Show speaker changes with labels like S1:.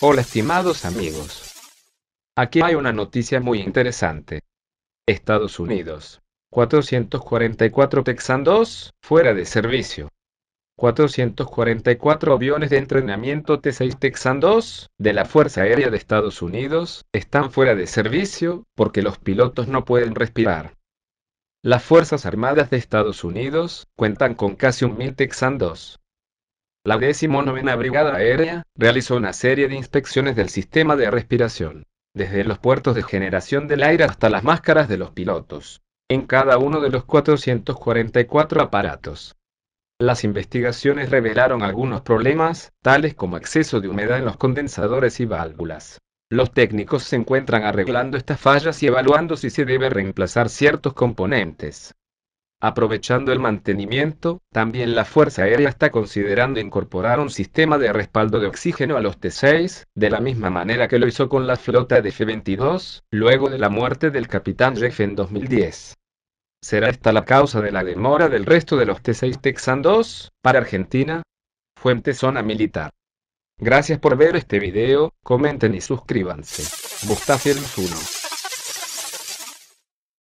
S1: Hola estimados amigos. Aquí hay una noticia muy interesante. Estados Unidos. 444 Texan 2, fuera de servicio. 444 aviones de entrenamiento T-6 Texan 2 de la Fuerza Aérea de Estados Unidos están fuera de servicio porque los pilotos no pueden respirar. Las Fuerzas Armadas de Estados Unidos cuentan con casi un mil Texan 2 la 19ª Brigada Aérea realizó una serie de inspecciones del sistema de respiración, desde los puertos de generación del aire hasta las máscaras de los pilotos, en cada uno de los 444 aparatos. Las investigaciones revelaron algunos problemas, tales como exceso de humedad en los condensadores y válvulas. Los técnicos se encuentran arreglando estas fallas y evaluando si se debe reemplazar ciertos componentes. Aprovechando el mantenimiento, también la Fuerza Aérea está considerando incorporar un sistema de respaldo de oxígeno a los T-6, de la misma manera que lo hizo con la flota de F-22, luego de la muerte del capitán Jeff en 2010. ¿Será esta la causa de la demora del resto de los T-6 Texan 2 para Argentina? Fuente Zona Militar. Gracias por ver este video, comenten y suscríbanse. Bustafiel 1.